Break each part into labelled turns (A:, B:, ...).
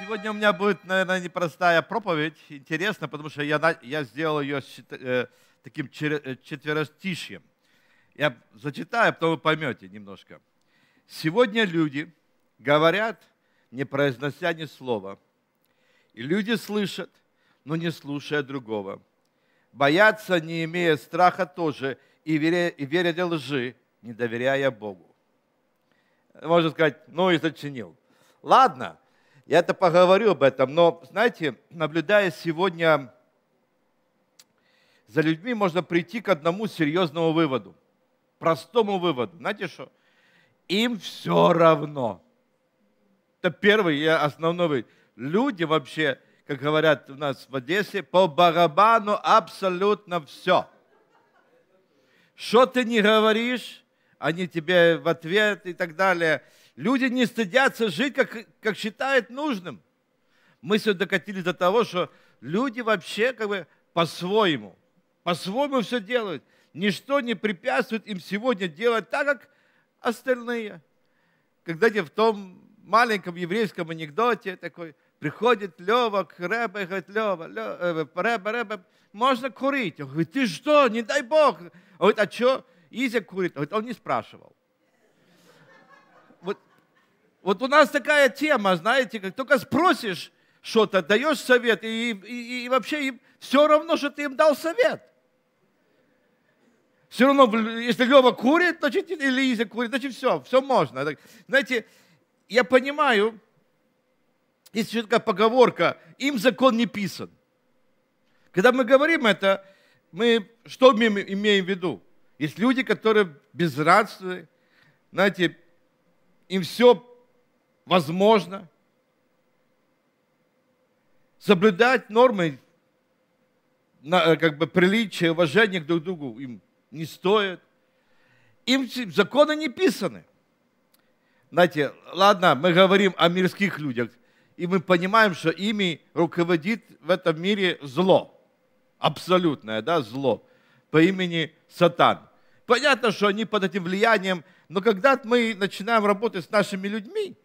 A: Сегодня у меня будет, наверное, непростая проповедь. Интересно, потому что я, я сделал ее с, э, таким э, четверостишьем. Я зачитаю, а потом вы поймете немножко. Сегодня люди говорят, не произнося ни слова. И люди слышат, но не слушая другого. Боятся, не имея страха тоже, и веря, и веря лжи, не доверяя Богу. Можно сказать, ну и зачинил. Ладно, я это поговорю об этом, но, знаете, наблюдая сегодня за людьми, можно прийти к одному серьезному выводу, простому выводу. Знаете что? Им все равно. Это первый и основной вывод. Люди вообще, как говорят у нас в Одессе, по барабану абсолютно все. Что ты не говоришь, они тебе в ответ и так далее – Люди не стыдятся жить, как, как считают нужным. Мы все докатились до того, что люди вообще как бы по-своему, по-своему все делают. Ничто не препятствует им сегодня делать так, как остальные. Когда-то в том маленьком еврейском анекдоте такой, приходит Лева к Рэбе и говорит, Лева, Лева э, Рэбе, Рэбе, можно курить? Он говорит, ты что, не дай Бог. Он говорит, а что? Изя курит. Он говорит, он не спрашивал. Вот у нас такая тема, знаете, как только спросишь что-то, даешь совет, и, и, и вообще им все равно, что ты им дал совет. Все равно, если Лева курит, значит, или Изя курит, значит, все, все можно. Так, знаете, я понимаю, есть еще такая поговорка, им закон не писан. Когда мы говорим это, мы что мы имеем в виду? Есть люди, которые безрадственны, знаете, им все возможно. Соблюдать нормы, э, как бы приличия, уважения друг к другу им не стоит. Им законы не писаны. Знаете, ладно, мы говорим о мирских людях, и мы понимаем, что ими руководит в этом мире зло, абсолютное да, зло по имени Сатан. Понятно, что они под этим влиянием, но когда мы начинаем работать с нашими людьми,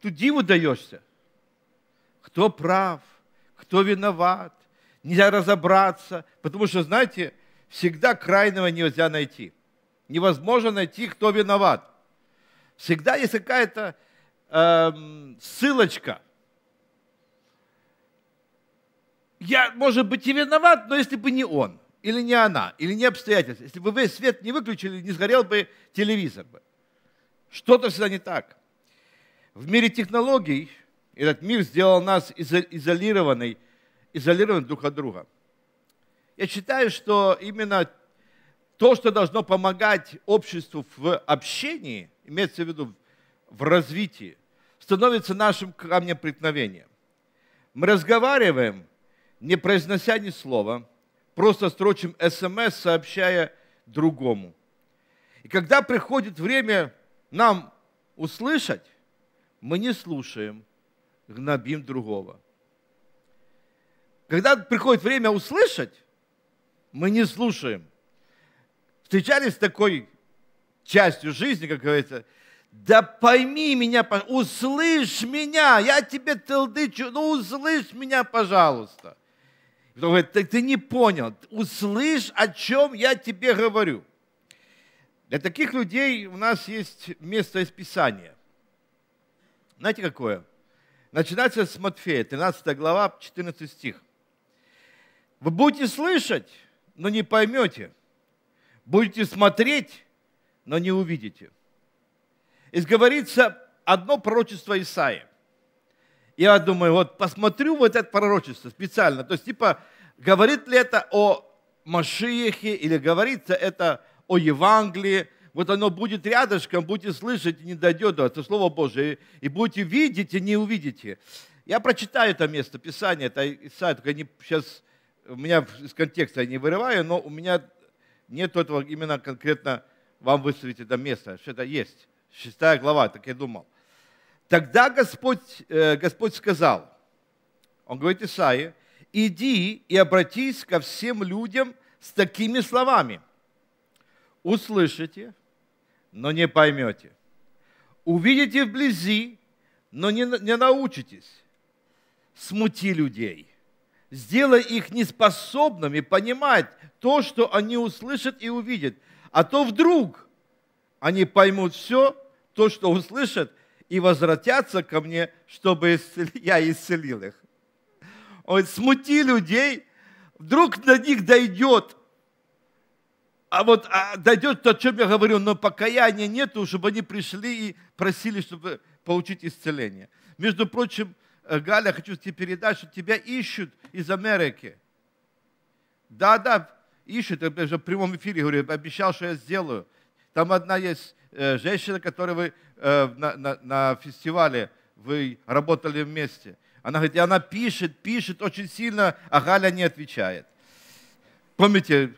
A: ты диву даешься. Кто прав, кто виноват. Нельзя разобраться, потому что, знаете, всегда крайнего нельзя найти. Невозможно найти, кто виноват. Всегда есть какая-то эм, ссылочка. Я, может быть, и виноват, но если бы не он, или не она, или не обстоятельства, если бы вы свет не выключили, не сгорел бы телевизор бы. Что-то всегда не так. В мире технологий этот мир сделал нас изолированный, изолирован друг от друга. Я считаю, что именно то, что должно помогать обществу в общении, имеется в виду в развитии, становится нашим камнем преткновения. Мы разговариваем, не произнося ни слова, просто строчим СМС, сообщая другому. И когда приходит время нам услышать, мы не слушаем, гнобим другого. Когда приходит время услышать, мы не слушаем. Встречались с такой частью жизни, как говорится, да пойми меня, услышь меня, я тебе тылдычу, ну услышь меня, пожалуйста. И говорит, так ты не понял, услышь, о чем я тебе говорю. Для таких людей у нас есть место из Писания. Знаете, какое? Начинается с Матфея, 13 глава, 14 стих. Вы будете слышать, но не поймете. Будете смотреть, но не увидите. И говорится одно пророчество Исаия. Я думаю, вот посмотрю вот это пророчество специально. То есть, типа, говорит ли это о Машиехе или говорится это о Евангелии, вот оно будет рядышком, будете слышать, и не дойдет, это Слово Божие, и будете видеть, и не увидите. Я прочитаю это место, Писания, это Исаия, только не, сейчас у меня из контекста я не вырываю, но у меня нет этого именно конкретно вам выставить это место, что это есть. Шестая глава, так я думал. Тогда Господь, э, Господь сказал, Он говорит Исаии, иди и обратись ко всем людям с такими словами. Услышите, но не поймете. Увидите вблизи, но не, не научитесь. Смути людей. Сделай их неспособными понимать то, что они услышат и увидят. А то вдруг они поймут все, то, что услышат, и возвратятся ко мне, чтобы я исцелил их. Он смути людей, вдруг на них дойдет, а вот а дойдет, о чем я говорю, но покаяния нету, чтобы они пришли и просили, чтобы получить исцеление. Между прочим, э, Галя, хочу тебе передать, что тебя ищут из Америки. Да, да, ищут. Я же в прямом эфире говорю, обещал, что я сделаю. Там одна есть э, женщина, которой вы э, на, на, на фестивале вы работали вместе. Она говорит, и она пишет, пишет очень сильно, а Галя не отвечает. Помните,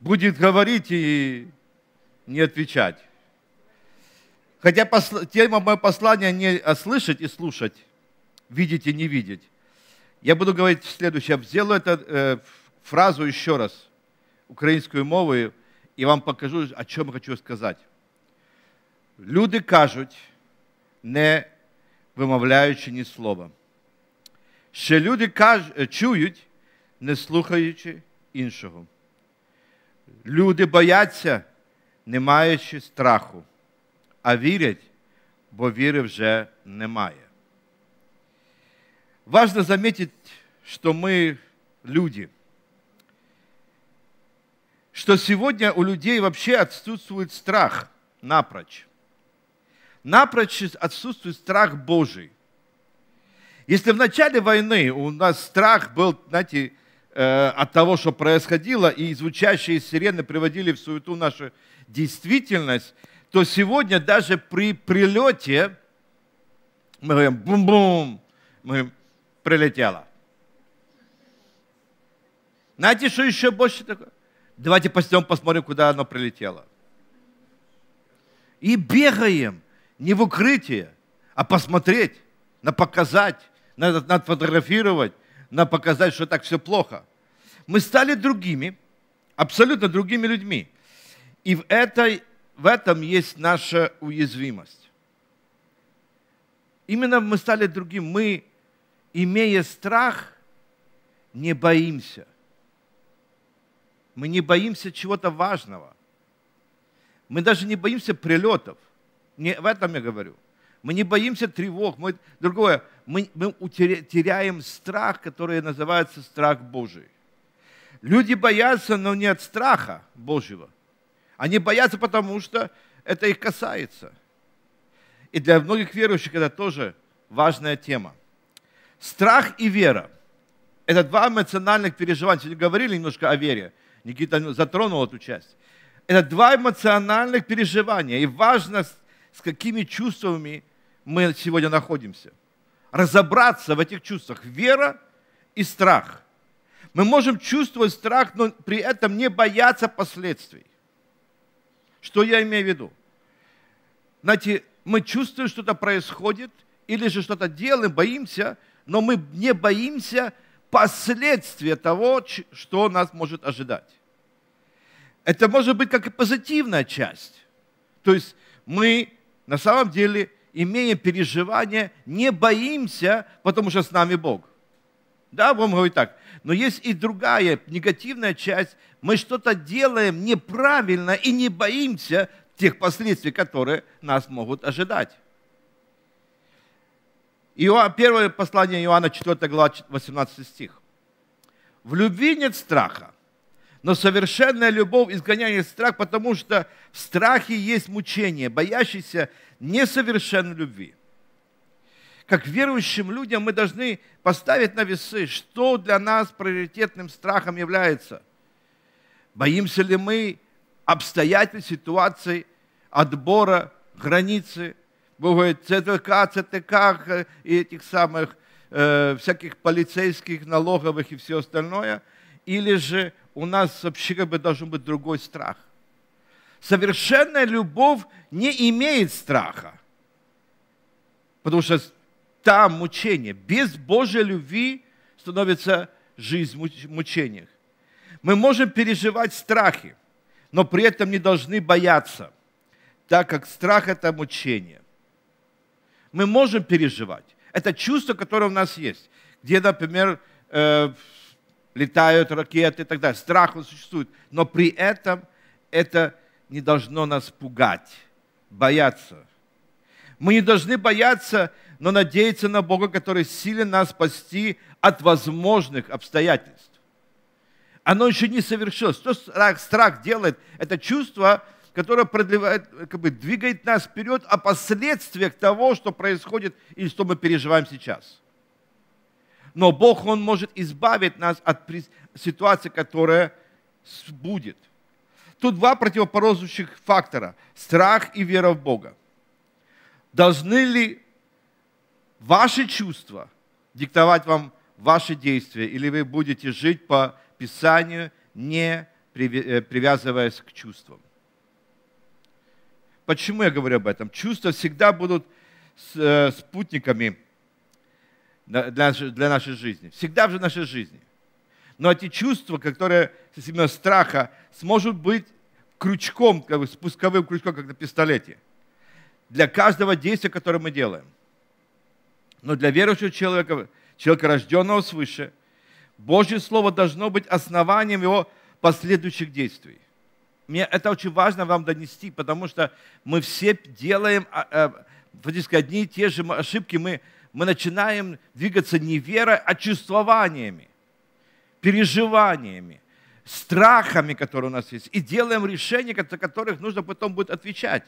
A: будет говорить и не отвечать. Хотя посл... тема моего послания не слышать и слушать, видеть и не видеть. Я буду говорить следующее. Я сделаю эту э, фразу еще раз, украинскую мову, и вам покажу, о чем хочу сказать. Люди кажуть, не вимовляючи ні слова. Ще люди каж э, чують, не слухаючи іншого. Люди бояться, не маючи страху, а вірять, бо віри вже немає. Важно заметить, что мы люди, что сегодня у людей вообще отсутствует страх напрочь. Напрочь отсутствует страх Божий. Если в начале войны у нас страх был, знаете, Э, от того, что происходило, и звучащие сирены приводили в суету нашу действительность, то сегодня даже при прилете мы говорим бум-бум, мы говорим, прилетело. Знаете, что еще больше такое? Давайте пойдем посмотрим, куда оно прилетело. И бегаем не в укрытие, а посмотреть, на показать, надо, надо фотографировать, надо показать, что так все плохо. Мы стали другими, абсолютно другими людьми. И в, этой, в этом есть наша уязвимость. Именно мы стали другим. Мы, имея страх, не боимся. Мы не боимся чего-то важного. Мы даже не боимся прилетов. Не, в этом я говорю. Мы не боимся тревог. Мы, другое, мы, мы теряем страх, который называется страх Божий. Люди боятся, но не от страха Божьего. Они боятся, потому что это их касается. И для многих верующих это тоже важная тема. Страх и вера – это два эмоциональных переживания. Сегодня говорили немножко о вере. Никита затронул эту часть. Это два эмоциональных переживания. И важно с какими чувствами мы сегодня находимся. Разобраться в этих чувствах. Вера и страх. Мы можем чувствовать страх, но при этом не бояться последствий. Что я имею в виду? Знаете, мы чувствуем, что-то происходит, или же что-то делаем, боимся, но мы не боимся последствия того, что нас может ожидать. Это может быть как и позитивная часть. То есть мы на самом деле, имея переживания, не боимся, потому что с нами Бог. Да, Бог говорит так. Но есть и другая негативная часть. Мы что-то делаем неправильно и не боимся тех последствий, которые нас могут ожидать. Иоанн, первое послание Иоанна, 4 глава, 18 стих. «В любви нет страха, но совершенная любовь изгоняет страх, потому что в страхе есть мучение, боящийся несовершенной любви. Как верующим людям мы должны поставить на весы, что для нас приоритетным страхом является. Боимся ли мы обстоятельств, ситуаций, отбора, границы, бывает ЦТК, ЦТК и этих самых э, всяких полицейских, налоговых и все остальное, или же у нас вообще как бы должен быть другой страх. Совершенная любовь не имеет страха, потому что там мучение. Без Божьей любви становится жизнь в мучениях. Мы можем переживать страхи, но при этом не должны бояться, так как страх – это мучение. Мы можем переживать. Это чувство, которое у нас есть. Где, например, э, летают ракеты и так далее. Страх он существует. Но при этом это не должно нас пугать, бояться. Мы не должны бояться, но надеяться на Бога, который силен нас спасти от возможных обстоятельств. Оно еще не совершилось. Что страх, страх делает? Это чувство, которое продлевает, как бы двигает нас вперед о а последствиях того, что происходит и что мы переживаем сейчас но Бог, Он может избавить нас от ситуации, которая будет. Тут два противоположных фактора – страх и вера в Бога. Должны ли ваши чувства диктовать вам ваши действия, или вы будете жить по Писанию, не э, привязываясь к чувствам? Почему я говорю об этом? Чувства всегда будут э, спутниками – для, для нашей жизни. Всегда в нашей жизни. Но эти чувства, которые именно страха, сможут быть крючком, как бы спусковым крючком, как на пистолете, для каждого действия, которое мы делаем. Но для верующего человека, человека, рожденного свыше, Божье Слово должно быть основанием его последующих действий. Мне это очень важно вам донести, потому что мы все делаем фактически э, одни и те же ошибки, мы мы начинаем двигаться не верой, а чувствованиями, переживаниями, страхами, которые у нас есть, и делаем решения, за которых нужно потом будет отвечать.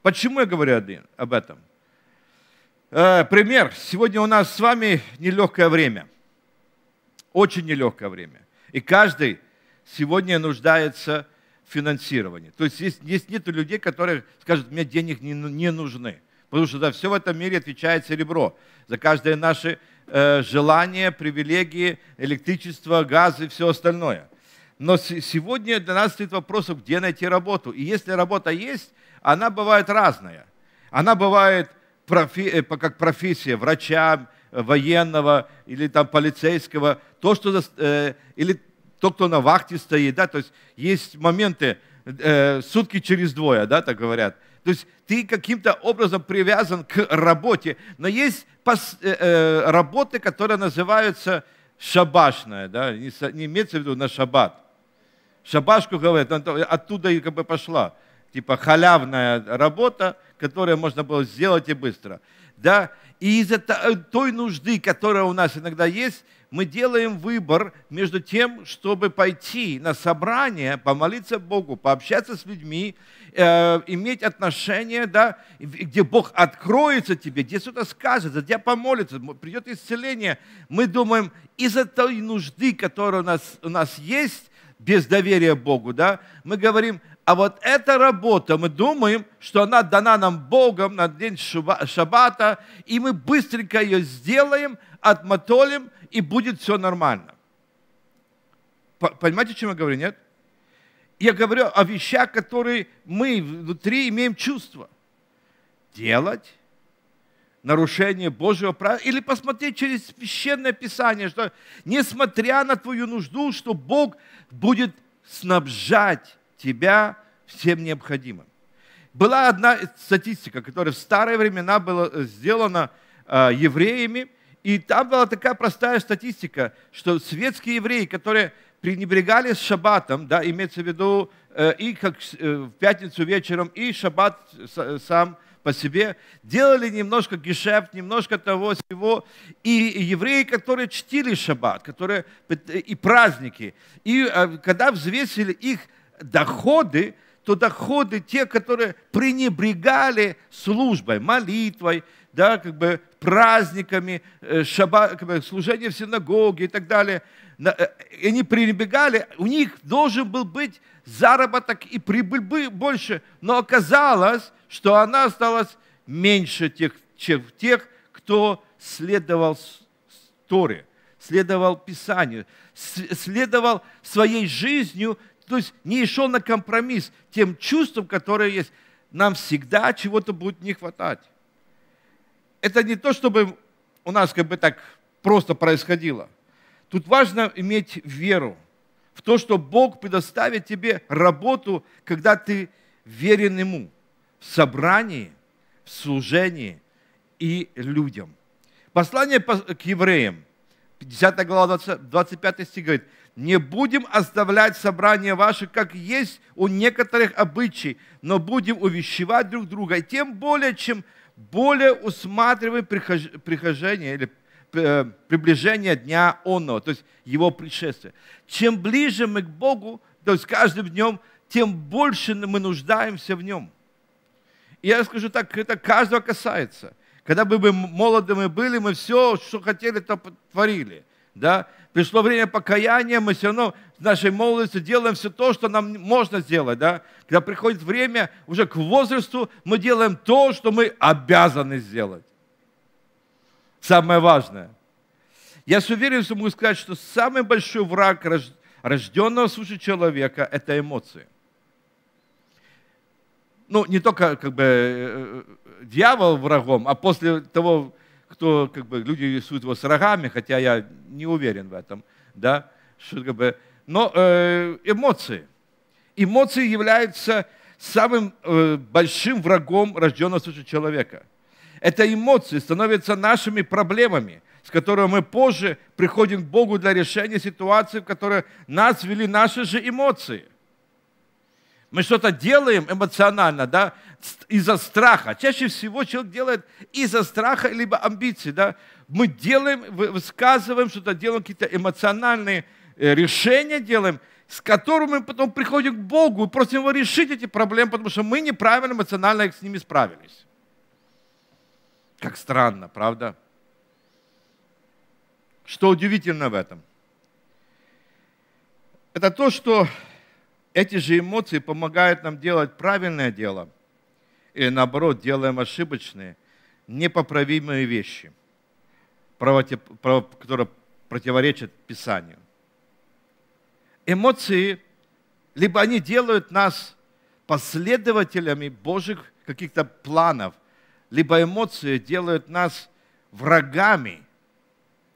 A: Почему я говорю об этом? Э, пример. Сегодня у нас с вами нелегкое время. Очень нелегкое время. И каждый сегодня нуждается в финансировании. То есть есть здесь нет людей, которые скажут, мне денег не, не нужны. Потому что за все в этом мире отвечает серебро. За каждое наше э, желание, привилегии, электричество, газ и все остальное. Но сегодня для нас стоит вопрос, а где найти работу. И если работа есть, она бывает разная. Она бывает профи, э, как профессия врача, э, военного или там полицейского, то, что, э, или то, кто на вахте стоит. Да? То есть есть моменты, э, сутки через двое, да, так говорят – то есть ты каким-то образом привязан к работе. Но есть э, э, работы, которые называются шабашная, да, не, не имеется в виду на шаббат. Шабашку говорят, оттуда и как бы пошла. Типа халявная работа, которую можно было сделать и быстро. Да, и из-за э, той нужды, которая у нас иногда есть, мы делаем выбор между тем, чтобы пойти на собрание, помолиться Богу, пообщаться с людьми, э, иметь отношения, да, где Бог откроется тебе, где что-то скажет, за тебя помолится, придет исцеление. Мы думаем, из-за той нужды, которая у нас, у нас есть, без доверия Богу, да, мы говорим, а вот эта работа, мы думаем, что она дана нам Богом на день шаббата, и мы быстренько ее сделаем, отмотолим, и будет все нормально. Понимаете, о чем я говорю, нет? Я говорю о вещах, которые мы внутри имеем чувство. Делать нарушение Божьего правила, или посмотреть через Священное Писание, что несмотря на твою нужду, что Бог будет снабжать тебя всем необходимым. Была одна статистика, которая в старые времена была э, сделана э, евреями, и там была такая простая статистика, что светские евреи, которые пренебрегали с шаббатом, да, имеется в виду э, и как э, в пятницу вечером, и шаббат э, сам по себе, делали немножко гешефт, немножко того всего. И евреи, которые чтили шаббат, которые, э, и праздники, и когда взвесили их доходы, то доходы те, которые пренебрегали службой, молитвой, да, как бы праздниками, э, шаба, как бы служением в синагоге и так далее. Э, они пренебрегали, у них должен был быть заработок и прибыль бы больше, но оказалось, что она осталась меньше тех, чем тех, кто следовал Торе, следовал Писанию, следовал своей жизнью – то есть не шел на компромисс тем чувством, которое есть. Нам всегда чего-то будет не хватать. Это не то, чтобы у нас как бы так просто происходило. Тут важно иметь веру в то, что Бог предоставит тебе работу, когда ты верен Ему в собрании, в служении и людям. Послание к евреям, 10 глава, 25 стих говорит – не будем оставлять собрание ваши, как есть у некоторых обычай, но будем увещевать друг друга, и тем более, чем более усматриваем прихож... прихожение или э, приближение дня онного, то есть его пришествия. Чем ближе мы к Богу, то есть каждым днем, тем больше мы нуждаемся в нем. И я скажу так, это каждого касается. Когда бы мы молодыми были, мы все, что хотели, то творили. Да? пришло время покаяния, мы все равно в нашей молодости делаем все то, что нам можно сделать, да? Когда приходит время уже к возрасту, мы делаем то, что мы обязаны сделать. Самое важное. Я с уверенностью могу сказать, что самый большой враг рожденного свыше человека – это эмоции. Ну, не только как бы э, э, дьявол врагом, а после того, кто, как бы, люди рисуют его с рогами, хотя я не уверен в этом, да, что, как бы, но э, эмоции. Эмоции являются самым э, большим врагом рожденного свыше человека. Это эмоции становятся нашими проблемами, с которыми мы позже приходим к Богу для решения ситуации, в которой нас вели наши же эмоции – мы что-то делаем эмоционально, да, из-за страха. Чаще всего человек делает из-за страха либо амбиций, да. Мы делаем, высказываем что-то, делаем какие-то эмоциональные э, решения, делаем, с которыми мы потом приходим к Богу и просим Его решить эти проблемы, потому что мы неправильно эмоционально с ними справились. Как странно, правда? Что удивительно в этом? Это то, что эти же эмоции помогают нам делать правильное дело или наоборот делаем ошибочные, непоправимые вещи, которые противоречат Писанию. Эмоции, либо они делают нас последователями Божьих каких-то планов, либо эмоции делают нас врагами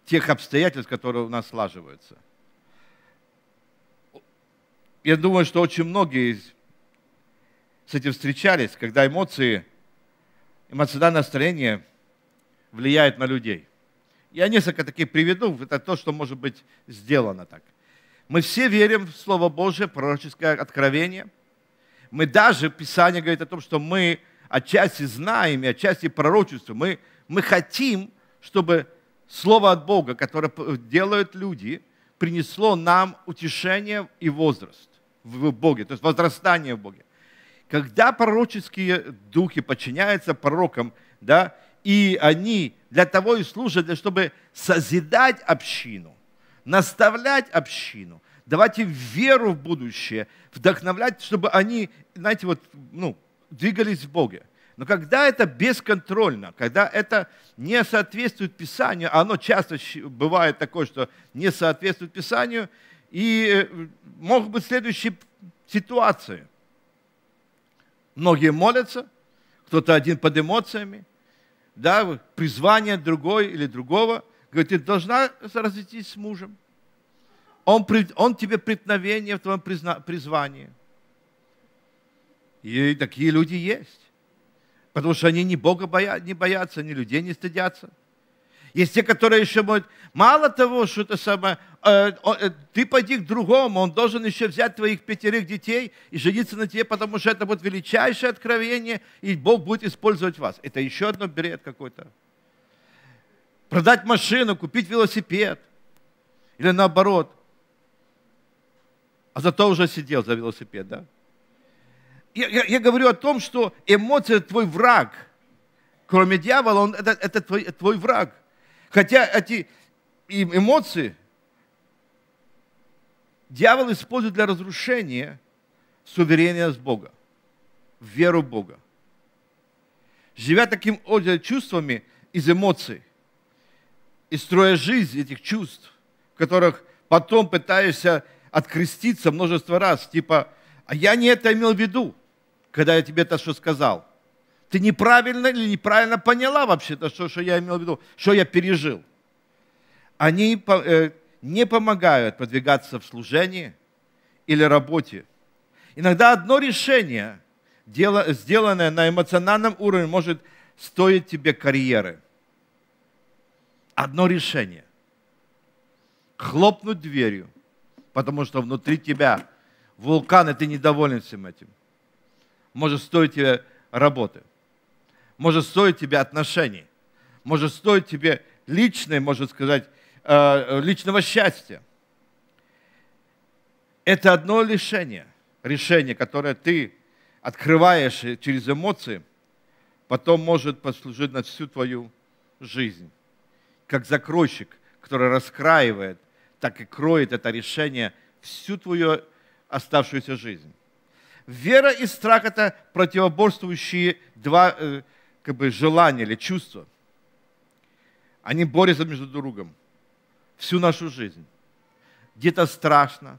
A: тех обстоятельств, которые у нас слаживаются я думаю, что очень многие с этим встречались, когда эмоции, эмоциональное настроение влияет на людей. Я несколько таких приведу, это то, что может быть сделано так. Мы все верим в Слово Божие, пророческое откровение. Мы даже, Писание говорит о том, что мы отчасти знаем и отчасти пророчествуем. Мы, мы хотим, чтобы Слово от Бога, которое делают люди, принесло нам утешение и возраст в Боге, то есть возрастание в Боге. Когда пророческие духи подчиняются пророкам, да, и они для того и служат, для, чтобы созидать общину, наставлять общину, давать им веру в будущее, вдохновлять, чтобы они, знаете, вот, ну, двигались в Боге. Но когда это бесконтрольно, когда это не соответствует Писанию, а оно часто бывает такое, что не соответствует Писанию, и э, могут быть следующие ситуации. Многие молятся, кто-то один под эмоциями, да, призвание другой или другого. Говорит, ты должна разойтись с мужем. Он, он тебе преткновение в твоем призвании. И такие люди есть. Потому что они не Бога боя, не боятся, ни людей не стыдятся. Есть те, которые еще могут... Мало того, что это самое... Э, э, ты пойди к другому, он должен еще взять твоих пятерых детей и жениться на тебе, потому что это будет величайшее откровение, и Бог будет использовать вас. Это еще одно бред какой-то. Продать машину, купить велосипед. Или наоборот. А зато уже сидел за велосипед, да? Я, я, я говорю о том, что эмоция – твой враг – кроме дьявола, он, это, это твой, твой враг. Хотя эти эмоции дьявол использует для разрушения с Бога, веру Бога. Живя таким образом чувствами из эмоций и строя жизнь этих чувств, в которых потом пытаешься откреститься множество раз, типа, а я не это имел в виду, когда я тебе это что сказал – ты неправильно или неправильно поняла вообще-то, что, что я имел в виду, что я пережил. Они э, не помогают продвигаться в служении или работе. Иногда одно решение, сделанное на эмоциональном уровне, может стоить тебе карьеры. Одно решение. Хлопнуть дверью, потому что внутри тебя вулкан, и ты недоволен всем этим. Может стоить тебе работы может стоить тебе отношений, может стоить тебе личной, можно сказать, э, личного счастья. Это одно лишение, решение, которое ты открываешь через эмоции, потом может послужить на всю твою жизнь. Как закройщик, который раскраивает, так и кроет это решение всю твою оставшуюся жизнь. Вера и страх – это противоборствующие два э, как бы желание или чувство. они борются между другом всю нашу жизнь. Где-то страшно,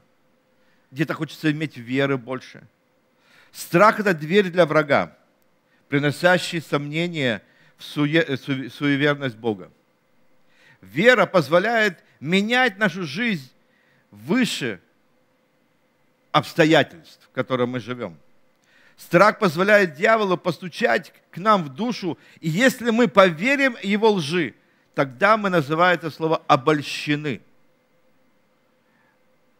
A: где-то хочется иметь веры больше. Страх – это дверь для врага, приносящий сомнения в суе, э, су, суеверность Бога. Вера позволяет менять нашу жизнь выше обстоятельств, в которых мы живем – Страх позволяет дьяволу постучать к нам в душу, и если мы поверим его лжи, тогда мы, называем это слово, обольщены.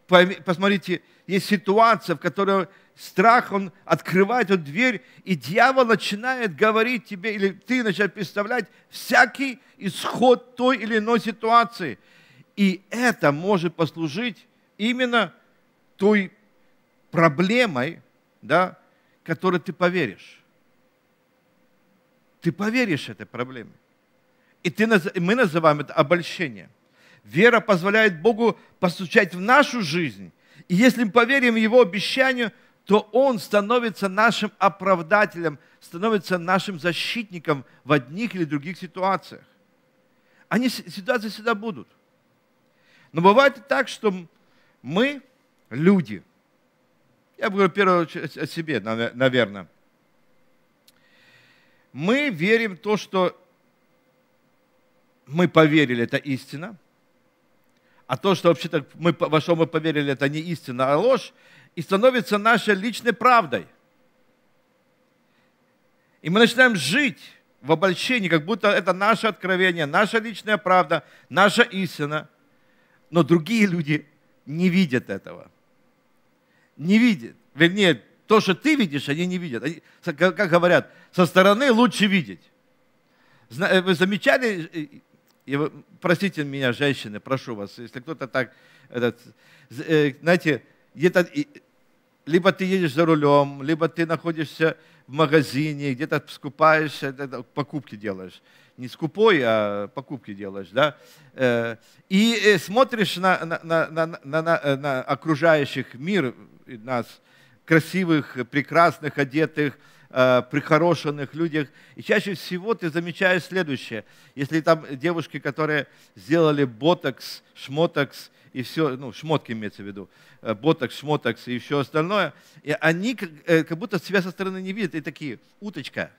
A: Посмотрите, есть ситуация, в которой страх, он открывает эту дверь, и дьявол начинает говорить тебе, или ты начинаешь представлять всякий исход той или иной ситуации. И это может послужить именно той проблемой, да, которой ты поверишь. Ты поверишь этой проблеме. И ты, мы называем это обольщение. Вера позволяет Богу постучать в нашу жизнь. И если мы поверим Его обещанию, то Он становится нашим оправдателем, становится нашим защитником в одних или других ситуациях. Они ситуации всегда будут. Но бывает и так, что мы, люди – я говорю, в первую очередь, о себе, наверное. Мы верим в то, что мы поверили, это истина. А то, что вообще-то мы, во что мы поверили, это не истина, а ложь, и становится нашей личной правдой. И мы начинаем жить в обольщении, как будто это наше откровение, наша личная правда, наша истина. Но другие люди не видят этого – не видят, Вернее, то, что ты видишь, они не видят. Они, как говорят, со стороны лучше видеть. Э, вы замечали, э, э, и вы, простите меня, женщины, прошу вас, если кто-то так, этот, знаете, где-то, либо ты едешь за рулем, либо ты находишься в магазине, где-то скупаешь, покупки делаешь. Не скупой, а покупки делаешь, да? Э, и э, смотришь на, на, на, на, на, на э, окружающих мир нас, красивых, прекрасных, одетых, прихорошенных людях. И чаще всего ты замечаешь следующее. Если там девушки, которые сделали ботокс, шмотокс и все, ну, шмотки имеется в виду, э, ботокс, шмотокс и все остальное. И они э, как будто себя со стороны не видят, и такие, уточка.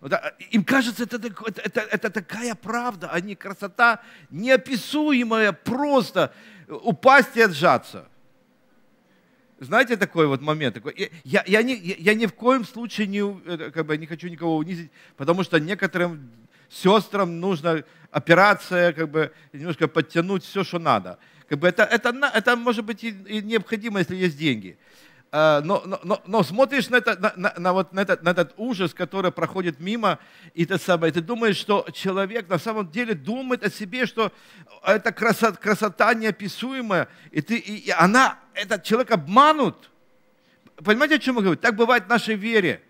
A: А, им кажется, это, это, это, такая правда, они а красота неописуемая, просто упасть и отжаться. Знаете такой вот момент? Такой, я, я, не, я ни в коем случае не, э, как бы, не хочу никого унизить, потому что некоторым сестрам нужно операция, как бы немножко подтянуть все, что надо. Как бы это, это, это может быть и, необходимо, если есть деньги. А, но, но, но смотришь на, это, на, на, на, вот, на, этот, на этот ужас, который проходит мимо, и ты, самое, ты думаешь, что человек на самом деле думает о себе, что это красота, красота неописуемая, и, ты, и она, этот человек обманут. Понимаете, о чем я говорю? Так бывает в нашей вере.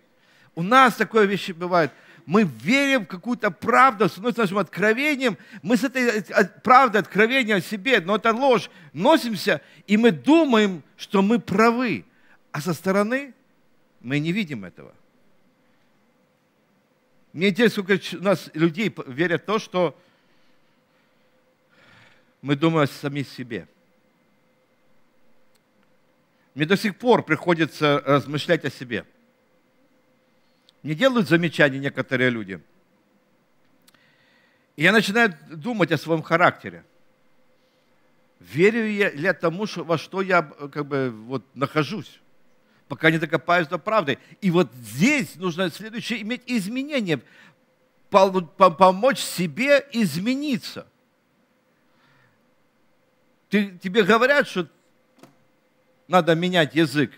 A: У нас такое вещи бывает – мы верим в какую-то правду, становится нашим откровением, мы с этой э, правдой, откровением о себе, но это ложь, носимся, и мы думаем, что мы правы, а со стороны мы не видим этого. Мне интересно, сколько у нас людей верят в то, что мы думаем сами себе. Мне до сих пор приходится размышлять о себе – мне делают замечания некоторые люди. И я начинаю думать о своем характере. Верю я ли тому, что во что я как бы вот нахожусь, пока не докопаюсь до правды. И вот здесь нужно следующее иметь изменение, помочь себе измениться. Ты, тебе говорят, что надо менять язык.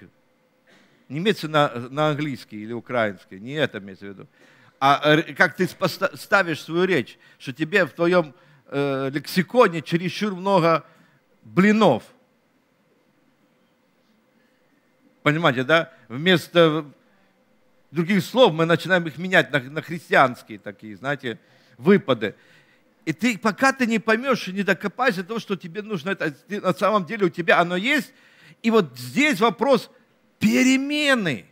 A: Не имеется на, на английский или украинский, не это имеется в виду. А э, как ты ставишь свою речь, что тебе в твоем э, лексиконе чересчур много блинов. Понимаете, да? Вместо других слов мы начинаем их менять на, на христианские такие, знаете, выпады. И ты, пока ты не поймешь и не докопаешься того, что тебе нужно это, на самом деле у тебя оно есть. И вот здесь вопрос, перемены.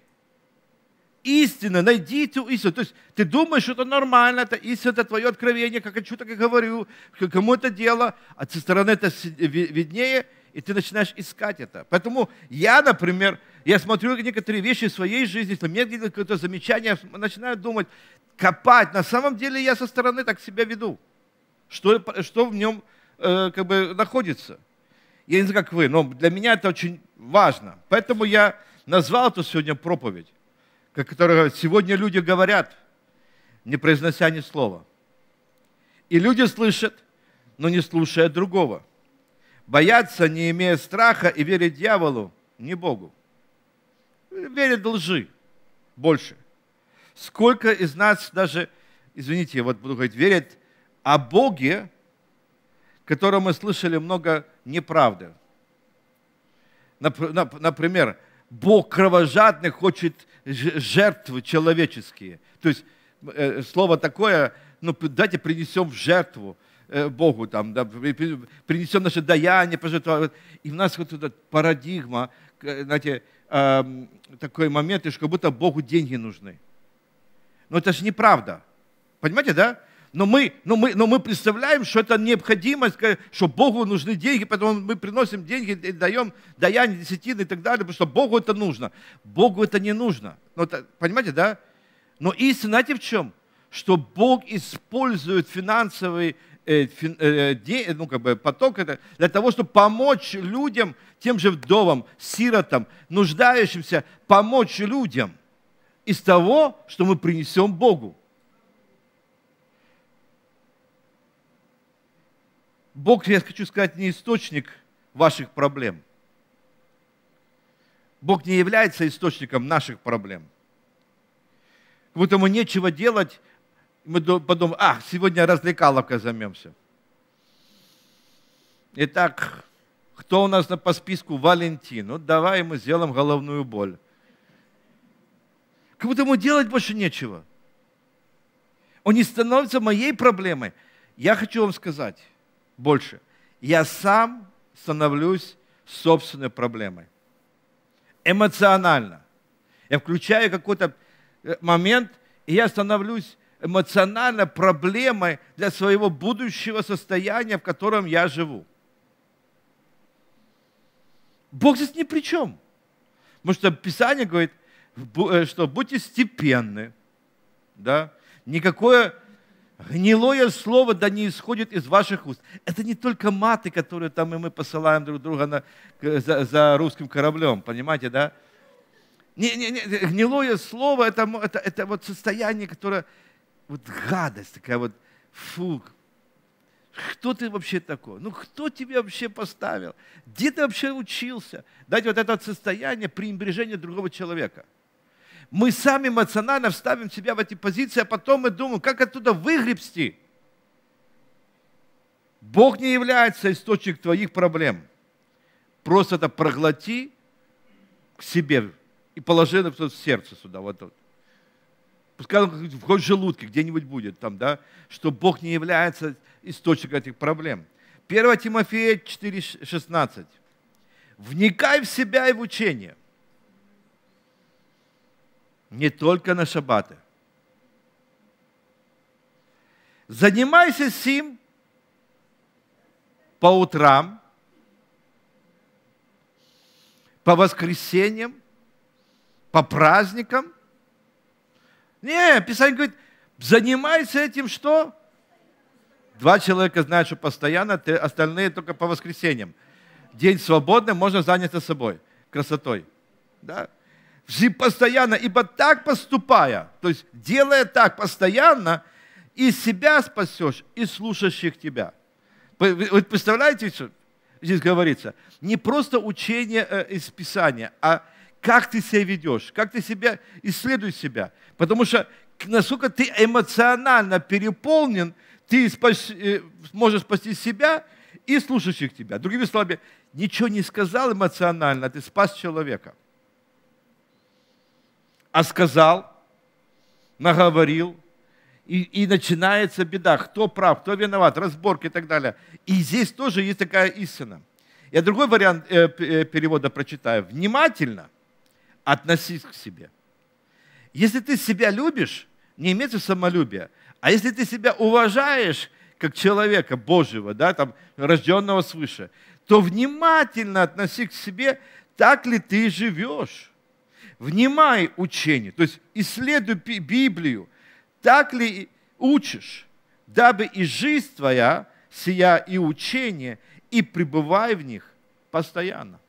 A: Истина, найдите истину. То есть ты думаешь, что это нормально, это истина, это твое откровение, как я что то говорю, кому это дело, а со стороны это виднее, и ты начинаешь искать это. Поэтому я, например, я смотрю некоторые вещи в своей жизни, если меня где-то какое-то замечание, начинаю думать, копать. На самом деле я со стороны так себя веду. Что, что в нем э, как бы находится. Я не знаю, как вы, но для меня это очень важно. Поэтому я назвал эту сегодня проповедь, как которая сегодня люди говорят, не произнося ни слова. И люди слышат, но не слушая другого. Боятся, не имея страха, и верят дьяволу, не Богу. Верят лжи больше. Сколько из нас даже, извините, вот буду говорить, верят о Боге, которого мы слышали много неправды. Например, Бог кровожадный хочет жертвы человеческие. То есть э, слово такое, ну давайте принесем в жертву э, Богу, там, да, принесем наше даяние, пожертвование. И у нас вот эта парадигма, знаете, такой момент, что как будто Богу деньги нужны. Но это же неправда. Понимаете, да? но мы, но, мы, но мы представляем, что это необходимость, что Богу нужны деньги, поэтому мы приносим деньги, даем даяние, десятины и так далее, потому что Богу это нужно. Богу это не нужно. Но ну, это, понимаете, да? Но истина, знаете в чем? Что Бог использует финансовый э, фин, э, де, ну, как бы поток это, для того, чтобы помочь людям, тем же вдовам, сиротам, нуждающимся, помочь людям из того, что мы принесем Богу. Бог, я хочу сказать, не источник ваших проблем. Бог не является источником наших проблем. Как будто ему нечего делать, мы подумаем, а, сегодня развлекаловкой займемся. Итак, кто у нас на по списку Валентин? Ну, давай мы сделаем головную боль. Как будто ему делать больше нечего. Он не становится моей проблемой. Я хочу вам сказать, больше. Я сам становлюсь собственной проблемой. Эмоционально. Я включаю какой-то э, момент, и я становлюсь эмоционально проблемой для своего будущего состояния, в котором я живу. Бог здесь ни при чем. Потому что Писание говорит, э, что будьте степенны. Да? Никакое Гнилое слово да не исходит из ваших уст. Это не только маты, которые там и мы посылаем друг друга на, за, за русским кораблем, понимаете, да? Не, не, не, гнилое слово это, это, это вот состояние, которое вот гадость такая вот, фу, кто ты вообще такой? Ну, кто тебя вообще поставил? Где ты вообще учился? Дать вот это состояние пренебрежения другого человека – мы сами эмоционально вставим себя в эти позиции, а потом мы думаем, как оттуда выгребсти. Бог не является источником твоих проблем. Просто это проглоти к себе и положи это в сердце сюда, вот Вот. Пускай он в желудке где-нибудь будет там, да, что Бог не является источником этих проблем. 1 Тимофея 4,16. «Вникай в себя и в учение, не только на шаббаты. Занимайся сим по утрам, по воскресеньям, по праздникам. Не, Писание говорит, занимайся этим что? Два человека знают, что постоянно, остальные только по воскресеньям. День свободный, можно заняться собой, красотой. Да? Жив постоянно, ибо так поступая, то есть делая так постоянно, и себя спасешь, и слушающих тебя. Вы представляете, что здесь говорится? Не просто учение э, из Писания, а как ты себя ведешь, как ты себя исследуешь себя. Потому что насколько ты эмоционально переполнен, ты спас, э, можешь спасти себя и слушающих тебя. Другими словами, ничего не сказал эмоционально, ты спас человека – а сказал, наговорил, и, и начинается беда. Кто прав, кто виноват, разборки и так далее. И здесь тоже есть такая истина. Я другой вариант э, э, перевода прочитаю. Внимательно относись к себе. Если ты себя любишь, не имеется самолюбия, а если ты себя уважаешь как человека Божьего, да, там, рожденного свыше, то внимательно относись к себе, так ли ты живешь. внимай учению, то есть исследуй Библию, так ли учишь, дабы и жизнь твоя, сия и учение, и пребывай в них постоянно.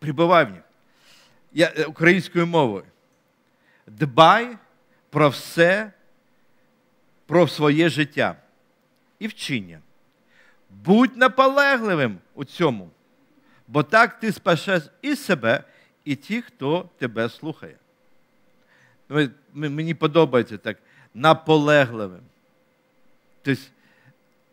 A: Пребывай в них. Я, э, украинскою мовою. Дбай про все, про своє життя і вчиння. Будь наполегливим у цьому, бо так ти спасеш і себе, і ті, хто тебе слухає. Ну, Мені подобається так наполегливим. Тобто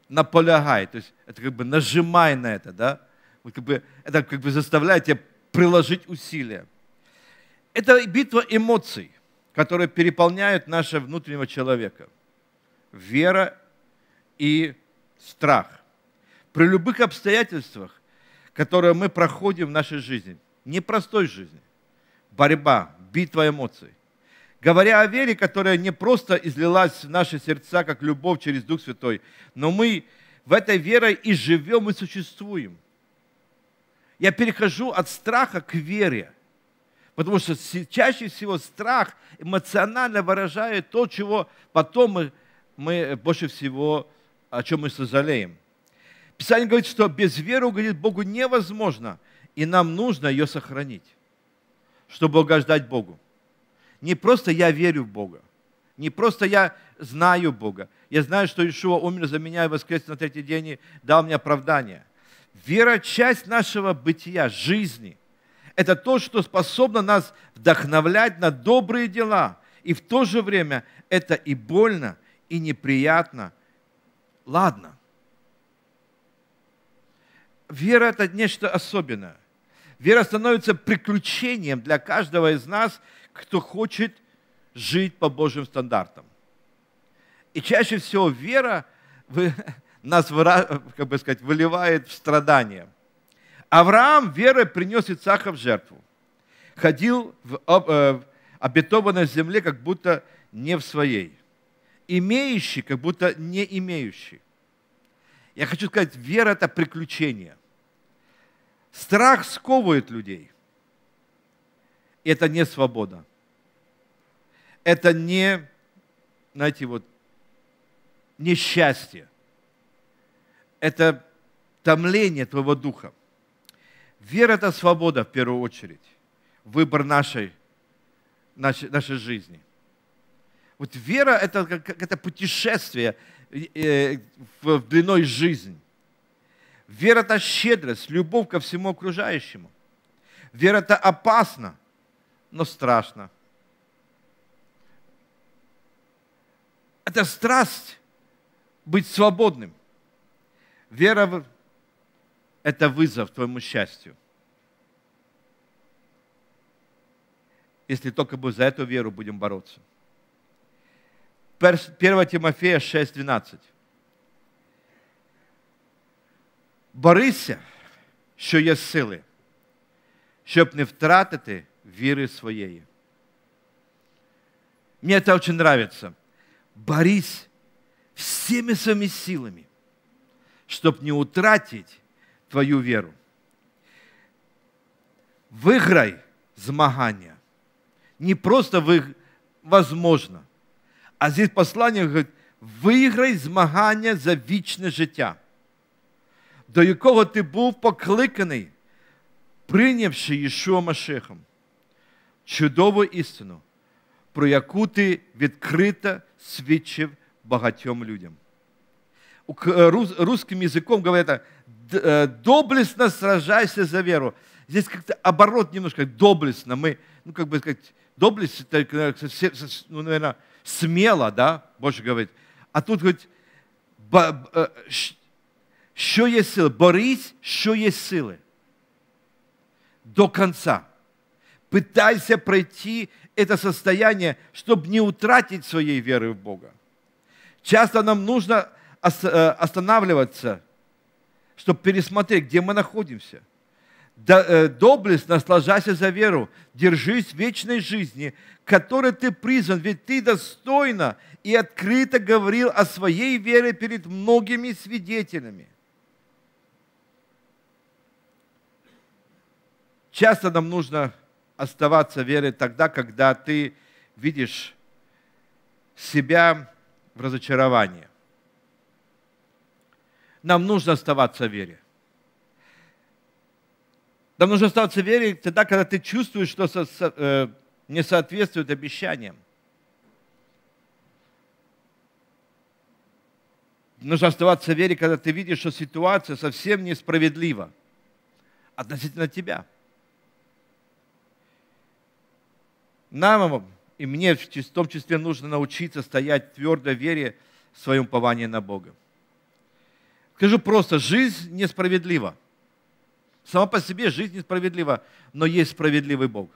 A: наполягай, то есть, это как бы нажимай на это, да? Вот как бы, это как бы заставляет тебя приложить усилия. Это битва эмоций, которые переполняют наше внутреннего человека. Вера и страх. При любых обстоятельствах, которые мы проходим в нашей жизни, непростой жизни. Борьба, битва эмоций. Говоря о вере, которая не просто излилась в наши сердца, как любовь через Дух Святой, но мы в этой верой и живем, и существуем. Я перехожу от страха к вере. Потому что чаще всего страх эмоционально выражает то, чего потом мы, мы больше всего, о чем мы сожалеем. Писание говорит, что без веры, говорит, Богу невозможно – и нам нужно ее сохранить, чтобы угождать Богу. Не просто я верю в Бога, не просто я знаю Бога. Я знаю, что Ишуа умер за меня и воскрес на третий день и дал мне оправдание. Вера – часть нашего бытия, жизни. Это то, что способно нас вдохновлять на добрые дела. И в то же время это и больно, и неприятно. Ладно. Вера – это нечто особенное. Вера становится приключением для каждого из нас, кто хочет жить по Божьим стандартам. И чаще всего вера нас, как бы сказать, выливает в страдания. Авраам верой принес Ицаха в жертву. Ходил э, в обетованной земле, как будто не в своей. Имеющий, как будто не имеющий. Я хочу сказать, вера – это приключение. Страх сковывает людей. Это не свобода. Это не, знаете, вот, не счастье. Это томление твоего духа. Вера – это свобода, в первую очередь. Выбор нашей, нашей, нашей жизни. Вот вера – это как это путешествие э, в длиной жизни. Вера – это щедрость, любовь ко всему окружающему. Вера – это опасно, но страшно. Это страсть быть свободным. Вера – это вызов твоему счастью. Если только мы за эту веру будем бороться. 1 Тимофея 6, 12. Борися, що є сили, щоб не втратити віри своєї. Мне это очень нравится. Борись всеми своими силами, чтобы не утратить твою веру. Выиграй змагание. Не просто вы... возможно. А здесь послание говорит, выиграй змагание за вечное життя до якого ти був покликаний, прийнявши Ішуа Машехом, чудову істину, про яку ти відкрито свідчив багатьом людям. Русским языком говорят, доблестно сражайся за веру. Здесь как-то оборот немножко доблестно. Мы, ну, как бы сказать, доблесть, это, ну, наверное, смело, да, больше говорит. А тут, говорит, що є сили. Борись, що є сили. До конца. Пытайся пройти это состояние, чтобы не утратить своей веры в Бога. Часто нам нужно останавливаться, чтобы пересмотреть, где мы находимся. Э, доблесть, наслаждайся за веру, держись вечной жизни, которой ты призван, ведь ты достойно и открыто говорил о своей вере перед многими свидетелями. Часто нам нужно оставаться верой тогда, когда ты видишь себя в разочаровании. Нам нужно оставаться в вере. Нам нужно оставаться в вере тогда, когда ты чувствуешь, что со, со, э, не соответствует обещаниям. Нужно оставаться в вере, когда ты видишь, что ситуация совсем несправедлива относительно тебя – Нам и мне в том числе нужно научиться стоять в твердой вере в своем повании на Бога. Скажу просто, жизнь несправедлива. Сама по себе жизнь несправедлива, но есть справедливый Бог.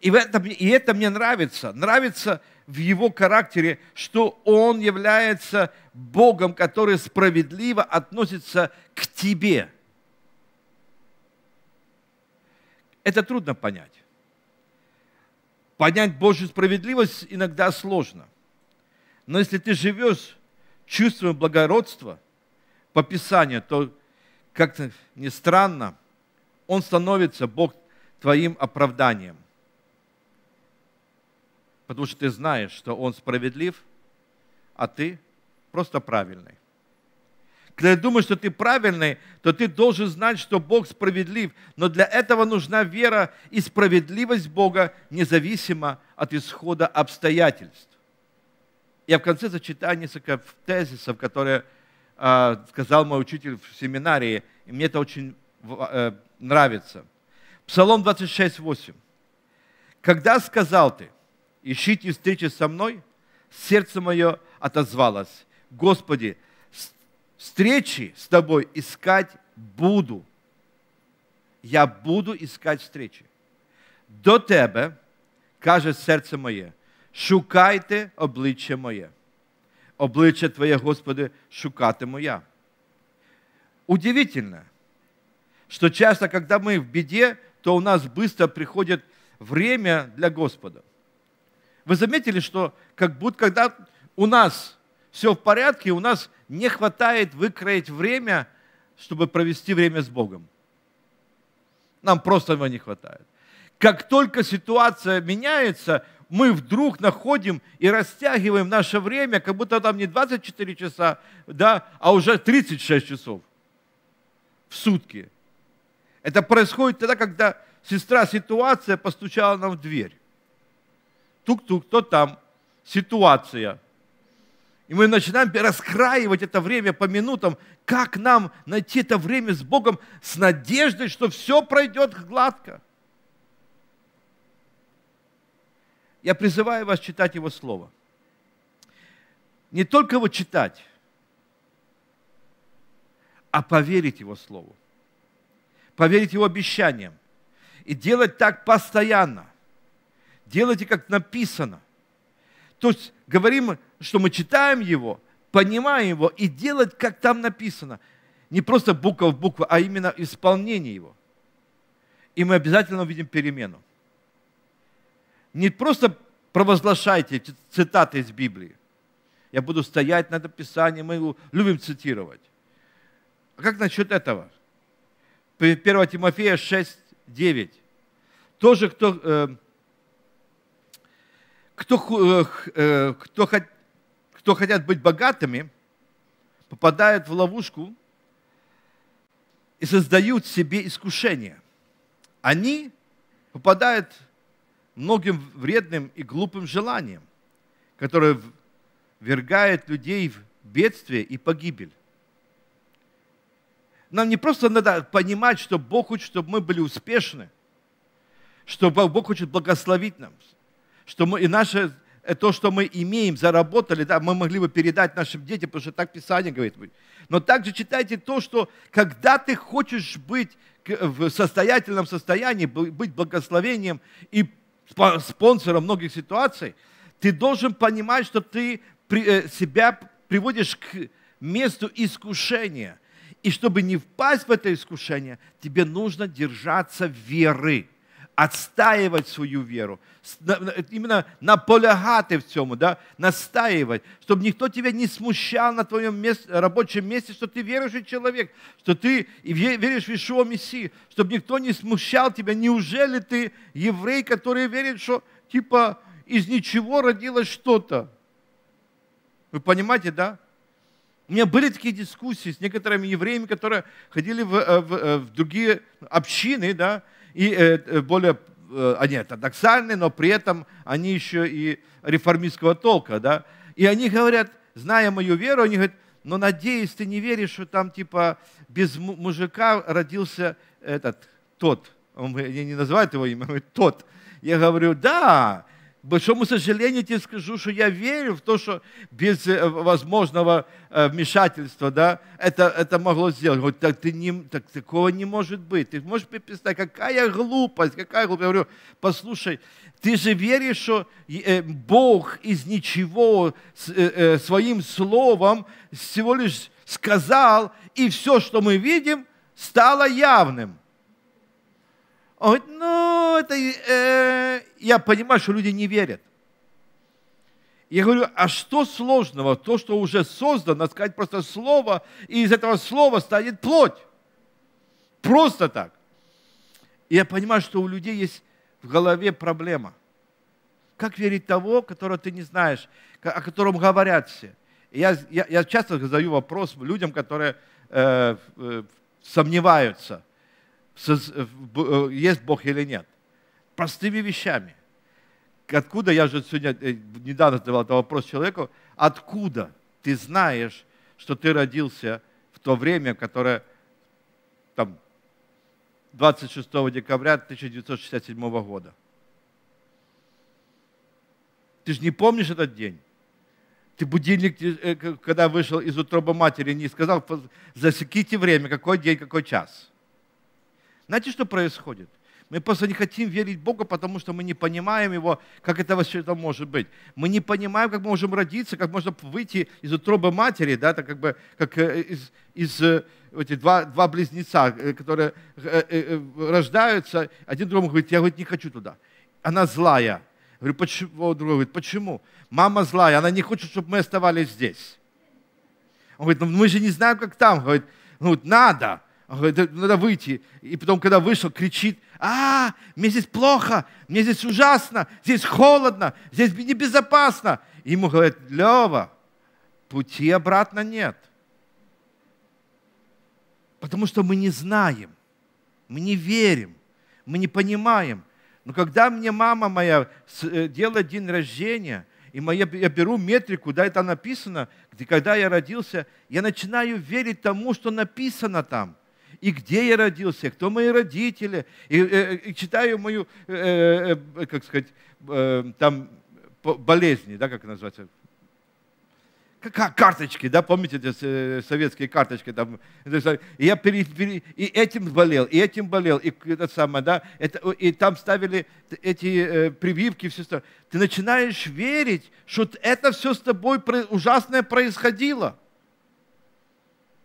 A: И, в и это мне нравится. Нравится в его характере, что он является Богом, который справедливо относится к тебе. Это трудно понять. Понять Божью справедливость иногда сложно. Но если ты живешь чувством благородства по Писанию, то, как ни странно, Он становится, Бог, твоим оправданием. Потому что ты знаешь, что Он справедлив, а ты просто правильный. Когда ты думаешь, что ты правильный, то ты должен знать, что Бог справедлив. Но для этого нужна вера и справедливость Бога, независимо от исхода обстоятельств. Я в конце зачитаю несколько тезисов, которые э, сказал мой учитель в семинарии, и мне это очень а, э, нравится. Псалом 26:8. «Когда сказал ты, ищите встречи со мной, сердце мое отозвалось. Господи, встречи с тобой искать буду. Я буду искать встречи. До тебе, каже серце моє, шукайте обличчя моє. Обличчя Твоє, Господи, шукатиму я. Удивительно, что часто, когда мы в беде, то у нас быстро приходит время для Господа. Вы заметили, что как будто когда у нас все в порядке, у нас не хватает выкроить время, чтобы провести время с Богом. Нам просто его не хватает. Как только ситуация меняется, мы вдруг находим и растягиваем наше время, как будто там не 24 часа, да, а уже 36 часов в сутки. Это происходит тогда, когда сестра ситуация постучала нам в дверь. Тук-тук, кто там? Ситуация – и мы начинаем раскраивать это время по минутам, как нам найти это время с Богом с надеждой, что все пройдет гладко. Я призываю вас читать Его Слово. Не только его читать, а поверить Его Слову, поверить Его обещаниям и делать так постоянно. Делайте, как написано. То есть, говорим, что мы читаем его, понимаем его и делать, как там написано. Не просто буква в букву, а именно исполнение его. И мы обязательно увидим перемену. Не просто провозглашайте цитаты из Библии. Я буду стоять над Писанием, мы его любим цитировать. А как насчет этого? 1 Тимофея 6, 9. Тоже, кто, э, кто, э, э, кто, кто хотят быть богатыми, попадают в ловушку и создают себе искушения. Они попадают многим вредным и глупым желаниям, которые вергают людей в бедствие и погибель. Нам не просто надо понимать, что Бог хочет, чтобы мы были успешны, что Бог хочет благословить нам, что мы, и наше Э, то, что мы имеем, заработали, да, мы могли бы передать нашим детям, потому что так Писание говорит. Но также читайте то, что когда ты хочешь быть в состоятельном состоянии, быть благословением и спонсором многих ситуаций, ты должен понимать, что ты э, себя приводишь к месту искушения. И чтобы не впасть в это искушение, тебе нужно держаться веры отстаивать свою веру, именно наполягати в цьому, да? настаивать, чтобы никто тебя не смущал на твоем месте, рабочем месте, что ты верующий человек, что ты веришь в Ишуа Мессии, чтобы никто не смущал тебя. Неужели ты еврей, который верит, что типа из ничего родилось что-то? Вы понимаете, да? У меня были такие дискуссии с некоторыми евреями, которые ходили в, э, в, э, в другие общины, да, и э, э, более они э, а, ортодоксальны, но при этом они еще и реформистского толка, да. И они говорят, зная мою веру, они говорят, но «Ну, надеюсь, ты не веришь, что там типа без мужика родился этот, тот. Он, я не называют его имя, он говорит, тот. Я говорю, да, большому сожалению, тебе скажу, что я верю в то, что без э, возможного э, вмешательства, да, это, это могло сделать. Вот так, ты не, так такого не может быть. Ты можешь представить, какая глупость, какая глупость. Я говорю, послушай, ты же веришь, что э, Бог из ничего своим словом всего лишь сказал, и все, что мы видим, стало явным. Он говорит, ну, это, э, я понимаю, что люди не верят. Я говорю, а что сложного? То, что уже создано, сказать просто слово, и из этого слова станет плоть. Просто так. И я понимаю, что у людей есть в голове проблема. Как верить того, которого ты не знаешь, о котором говорят все? я, я, я часто задаю вопрос людям, которые э, э, сомневаются. Э, э, есть Бог или нет. Простыми вещами. Откуда, я же сегодня э, недавно задавал этот вопрос человеку, откуда ты знаешь, что ты родился в то время, которое там 26 декабря 1967 года. Ты же не помнишь этот день. Ты будильник, когда вышел из утробы матери, не сказал, засеките время, какой день, какой час. Знаете, что происходит? Мы просто не хотим верить Богу, потому что мы не понимаем Его, как это вообще это может быть. Мы не понимаем, как мы можем родиться, как можно выйти из утробы матери, да, это как бы как э, из, из э, эти два, два близнеца, э, которые рождаются. Один другому говорит, я говорит, не хочу туда. Она злая. говорю, почему? Другой говорит, почему? Мама злая, она не хочет, чтобы мы оставались здесь. Он говорит, ну мы же не знаем, как там. говорит, ну надо. Он говорит, надо выйти. И потом, когда вышел, кричит, а, мне здесь плохо, мне здесь ужасно, здесь холодно, здесь небезопасно. И ему говорят, Лева, пути обратно нет. Потому что мы не знаем, мы не верим, мы не понимаем. Но когда мне мама моя э, делает день рождения, и моя, я беру метрику, да, это написано, где когда я родился, я начинаю верить тому, что написано там и где я родился, кто мои родители. И, и, э, и читаю мою, э, э, как сказать, э, там болезни, да, как называется, как карточки, да, помните эти э, советские карточки там. я пере, пере, и этим болел, и этим болел, и это самое, да, это, и там ставили эти э, прививки, все что. Ты начинаешь верить, что это все с тобой ужасное происходило.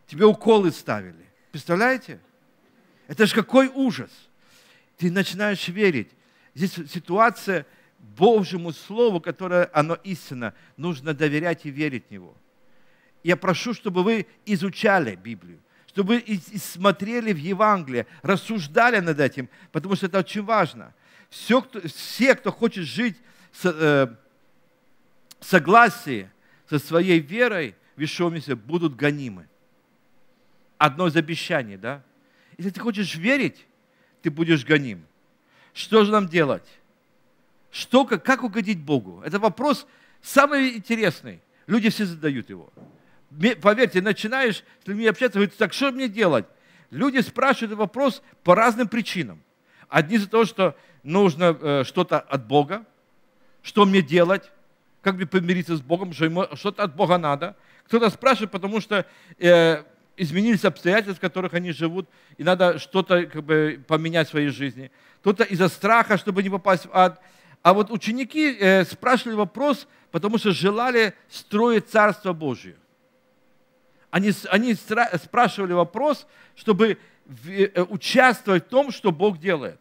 A: Тебе уколы ставили. Представляете? Это же какой ужас. Ты начинаешь верить. Здесь ситуация Божьему Слову, которое оно истинно, нужно доверять и верить в Него. Я прошу, чтобы вы изучали Библию, чтобы вы смотрели в Евангелие, рассуждали над этим, потому что это очень важно. Все, кто, все, кто хочет жить э, в э, согласии со своей верой в будут гонимы одно из обещаний, да? Если ты хочешь верить, ты будешь гоним. Что же нам делать? Что, как, как угодить Богу? Это вопрос самый интересный. Люди все задают его. Поверьте, начинаешь с людьми общаться, говорят, так что мне делать? Люди спрашивают этот вопрос по разным причинам. Одни из-за того, что нужно э, что-то от Бога, что мне делать, как мне помириться с Богом, что ему что-то от Бога надо. Кто-то спрашивает, потому что э, изменились обстоятельства, в которых они живут, и надо что-то как бы, поменять в своей жизни. Кто-то из-за страха, чтобы не попасть в ад. А вот ученики э, спрашивали вопрос, потому что желали строить Царство Божие. Они, они стра- спрашивали вопрос, чтобы в, э, участвовать в том, что Бог делает.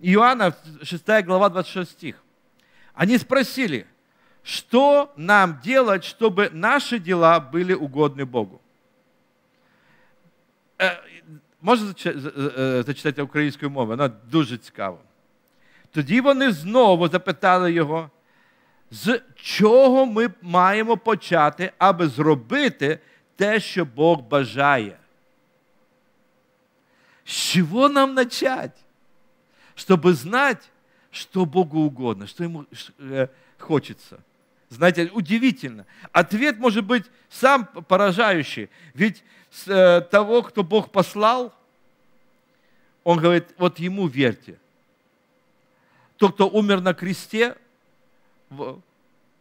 A: Иоанна 6 глава 26 стих. Они спросили, что нам делать, чтобы наши дела были угодны Богу. Е, можна е, зачитати українською мовою, вона дуже цікава. Тоді вони знову запитали його, з чого ми маємо почати, аби зробити те, що Бог бажає. З чого нам начать? Щоб знати, що Богу угодно, що йому е, хочеться. Знаете, удивительно. Ответ может быть сам поражающий. Ведь э, того, кто Бог послал, он говорит, вот ему верьте. Тот, кто умер на кресте,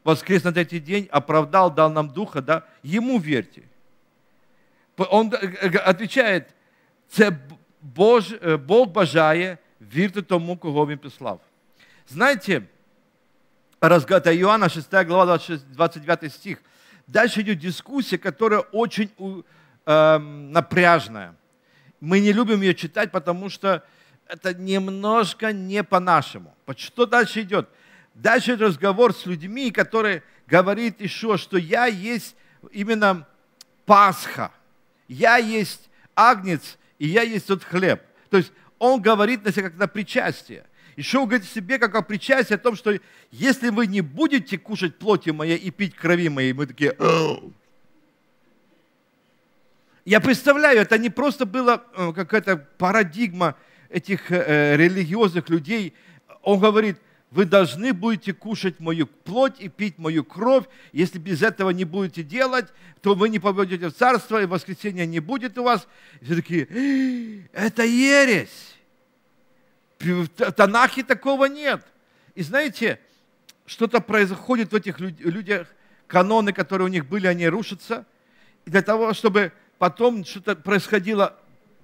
A: воскрес на третий день, оправдал, дал нам Духа, да, ему верьте. Он э, э, отвечает, це Бож, э, Бог бажає вірте тому, кого він послав. Знаете? разгадать. Иоанна 6 глава 26, 29 стих. Дальше идет дискуссия, которая очень э, напряжная. Мы не любим ее читать, потому что это немножко не по-нашему. Что дальше идет? Дальше идет разговор с людьми, которые говорит еще, что я есть именно Пасха, я есть Агнец, и я есть тот хлеб. То есть он говорит на себя как на причастие – еще Шоу говорит себе, как о причастии, о том, что если вы не будете кушать плоти моей и пить крови моей, мы такие... Оу! Я представляю, это не просто была э, какая-то парадигма этих э, э, религиозных людей. Он говорит, вы должны будете кушать мою плоть и пить мою кровь. Если без этого не будете делать, то вы не попадете в царство, и воскресения не будет у вас. И все такие, это ересь. В Танахе такого нет. И знаете, что-то происходит в этих людях, каноны, которые у них были, они рушатся. И для того, чтобы потом что-то происходило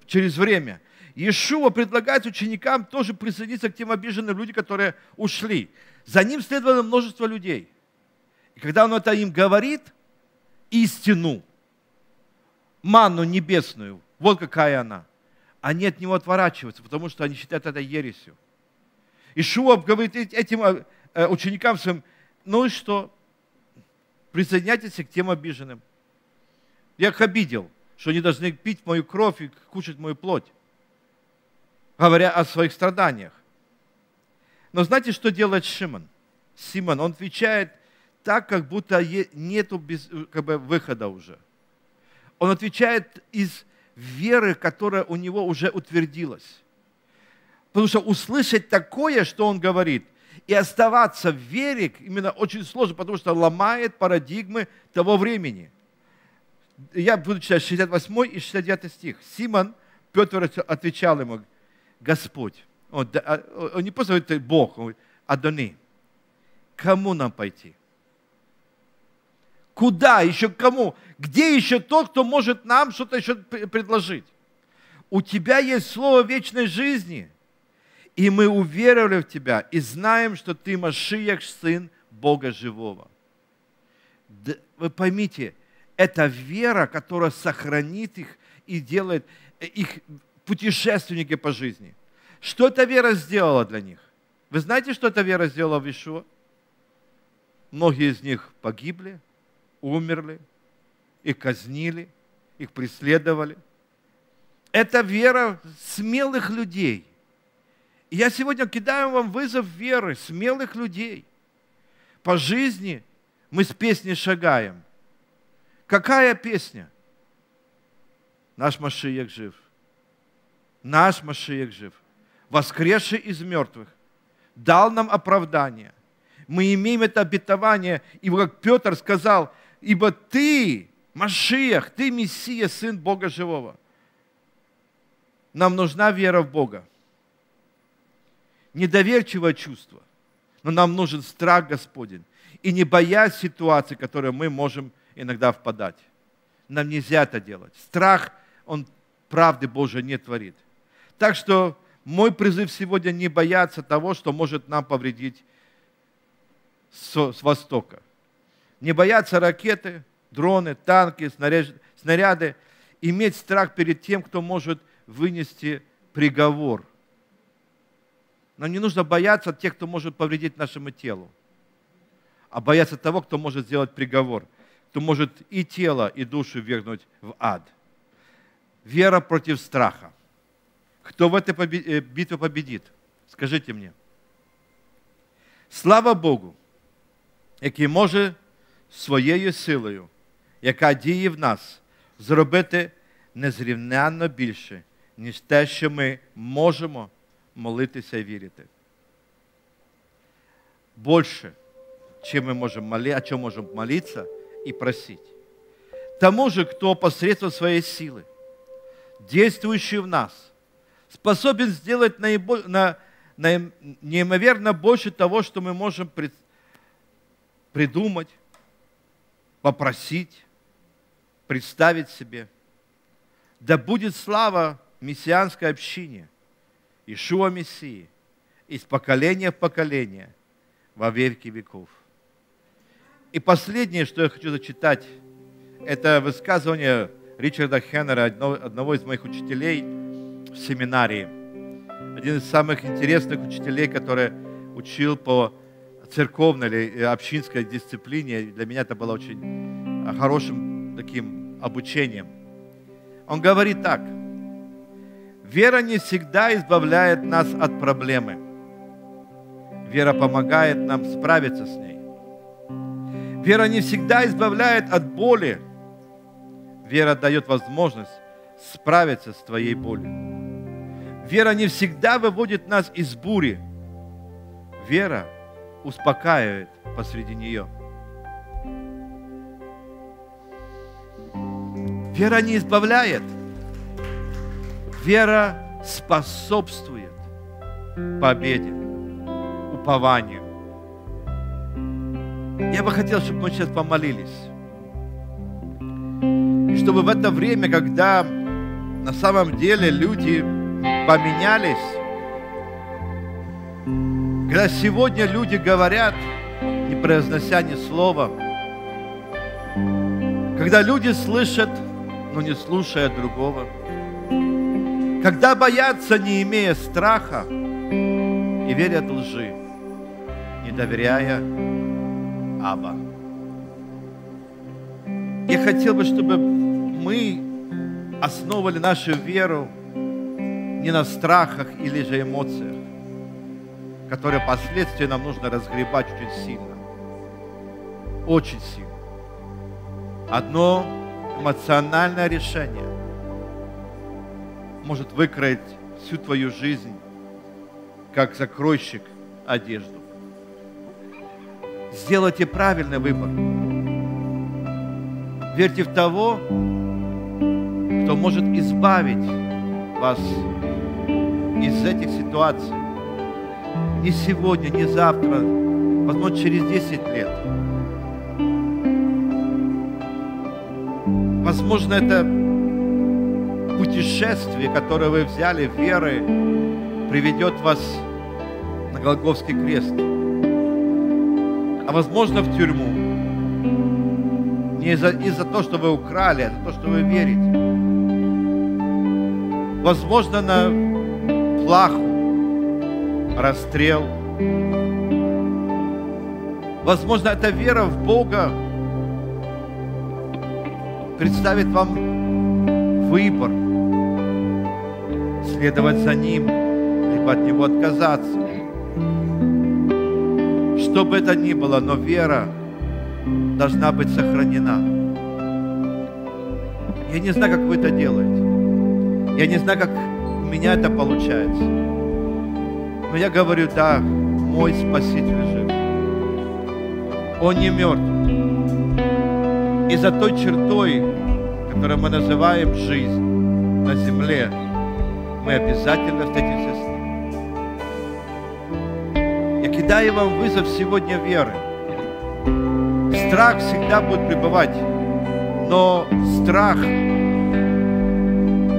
A: через время. Иешуа предлагает ученикам тоже присоединиться к тем обиженным людям, которые ушли. За ним следовало множество людей. И когда он это им говорит, истину, манну небесную, вот какая она – они от него отворачиваются, потому что они считают это ересью. И Шуап говорит этим э, э, ученикам своим, ну и что, присоединяйтесь к тем обиженным. Я их обидел, что они должны пить мою кровь и кушать мою плоть, говоря о своих страданиях. Но знаете, что делает Шимон? Симон, он отвечает так, как будто нету э, как бы, выхода уже. Он отвечает из веры, которая у него уже утвердилась. Потому что услышать такое, что он говорит, и оставаться в вере именно очень сложно, потому что ломает парадигмы того времени. Я буду читать 68 и 69 стих. Симон, Петр отвечал ему, Господь, а, он, не просто говорит Бог, он говорит, Адони, кому нам пойти? Куда? Еще к кому? Где еще тот, кто может нам что-то еще предложить? У тебя есть слово вечной жизни. И мы уверовали в тебя и знаем, что ты Машиях, сын Бога живого. вы поймите, это вера, которая сохранит их и делает э, их путешественники по жизни. Что эта вера сделала для них? Вы знаете, что эта вера сделала в Ишуа? Многие из них погибли, умерли, их казнили, их преследовали. Это вера смелых людей. И я сегодня кидаю вам вызов веры смелых людей. По жизни мы с песней шагаем. Какая песня? Наш Машиек жив. Наш Машиек жив. Воскресший из мертвых. Дал нам оправдание. Мы имеем это обетование. И как Петр сказал – ибо ты, Машиях, ты Мессия, Сын Бога Живого. Нам нужна вера в Бога. Недоверчивое чувство, но нам нужен страх Господень. И не боясь ситуации, в которую мы можем иногда впадать. Нам нельзя это делать. Страх, он правды Божией не творит. Так что мой призыв сегодня не бояться того, что может нам повредить с, с востока не бояться ракеты, дроны, танки, снаряды, иметь страх перед тем, кто может вынести приговор. Нам не нужно бояться тех, кто может повредить нашему телу, а бояться того, кто может сделать приговор, кто может и тело, и душу вернуть в ад. Вера против страха. Кто в этой э, битве победит? Скажите мне. Слава Богу, який може своєю силою, яка діє в нас, зробити незрівнянно більше, ніж те, що ми можемо молитися і вірити. Більше, чим мы можем молиться, а чим можем молиться и просить. Тому же, кто посредством своей силы, действующий в нас, способен сделать наиболь, на, на, неимоверно больше того, что мы можем пред, придумать, попросить, представить себе. Да будет слава мессианской общине, Ишуа Мессии, из поколения в поколение, во веки веков. И последнее, что я хочу зачитать, это высказывание Ричарда Хеннера, одного из моих учителей в семинарии. Один из самых интересных учителей, который учил по церковной или э, общинской дисциплине, для меня это было очень э, хорошим таким обучением. Он говорит так, вера не всегда избавляет нас от проблемы. Вера помогает нам справиться с ней. Вера не всегда избавляет от боли. Вера дает возможность справиться с твоей болью. Вера не всегда выводит нас из бури. Вера – успокаивает посреди нее. Вера не избавляет, вера способствует победе, упованию. Я бы хотел, чтобы мы сейчас помолились. чтобы в это время, когда на самом деле люди поменялись, когда сегодня люди говорят, не произнося ни слова, когда люди слышат, но не слушая другого, когда боятся, не имея страха, и верят лжи, не доверяя Аба. Я хотел бы, чтобы мы основывали нашу веру не на страхах или же эмоциях, которое последствия нам нужно разгребать очень сильно. Очень сильно. Одно эмоциональное решение может выкроить всю твою жизнь как закройщик одежду. Сделайте правильный выбор. Верьте в того, кто может избавить вас из этих ситуаций. Не сегодня, не завтра, а возможно, через 10 лет. Возможно, это путешествие, которое вы взяли веры, приведет вас на Голговский крест. А возможно, в тюрьму. Не из-за из того, что вы украли, а за то, что вы верите. Возможно, на плаху расстрел. Возможно, эта вера в Бога представит вам выбор следовать за Ним, либо от Него отказаться. Что бы это ни было, но вера должна быть сохранена. Я не знаю, как вы это делаете. Я не знаю, как у меня это получается. Но я говорю, да, мой Спаситель жив. Он не мертв. И за той чертой, которую мы называем жизнь на земле, мы обязательно встретимся с Ним. Я кидаю вам вызов сегодня веры. Страх всегда будет пребывать, но страх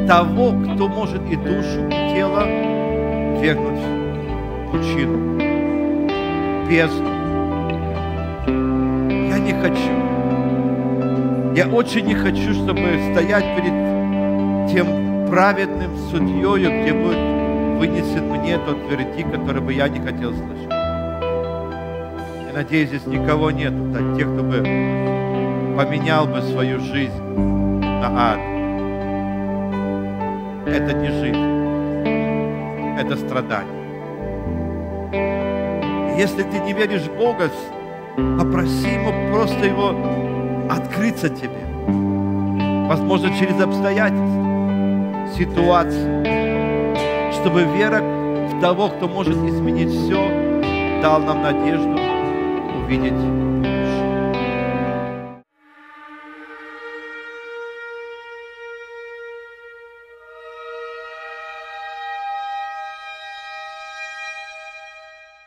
A: того, кто может и душу, и тело вернуть пучину, бездну. Я не хочу. Я очень не хочу, чтобы стоять перед тем праведным судьей, где будет вынесен мне тот вердикт, который бы я не хотел слышать. Я надеюсь, здесь никого нет, да, тех, кто бы поменял бы свою жизнь на ад. Это не жизнь, это страдание. Если ты не веришь в Бога, попроси Ему просто Его открыться тебе. Возможно, через обстоятельства, ситуации. Чтобы вера в того, кто может изменить все, дал нам надежду увидеть